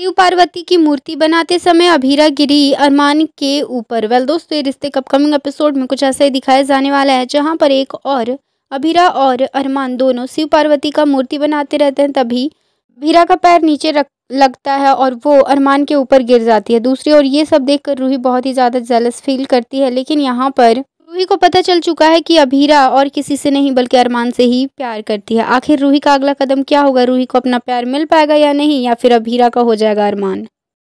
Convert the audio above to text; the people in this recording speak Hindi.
शिव पार्वती की मूर्ति बनाते समय अभीरा गिरी अरमान के ऊपर वेल दोस्तों ये रिश्ते अपकमिंग एपिसोड में कुछ ऐसा ही दिखाया जाने वाला है जहाँ पर एक और अभीरा और अरमान दोनों शिव पार्वती का मूर्ति बनाते रहते हैं तभी अभीरा का पैर नीचे रख लगता है और वो अरमान के ऊपर गिर जाती है दूसरी ओर ये सब देखकर रूही बहुत ही ज़्यादा जेलस फील करती है लेकिन यहाँ पर रूही को पता चल चुका है कि अभीरा और किसी से नहीं बल्कि अरमान से ही प्यार करती है आखिर रूही का अगला कदम क्या होगा रूही को अपना प्यार मिल पाएगा या नहीं या फिर अभीरा का हो जाएगा अरमान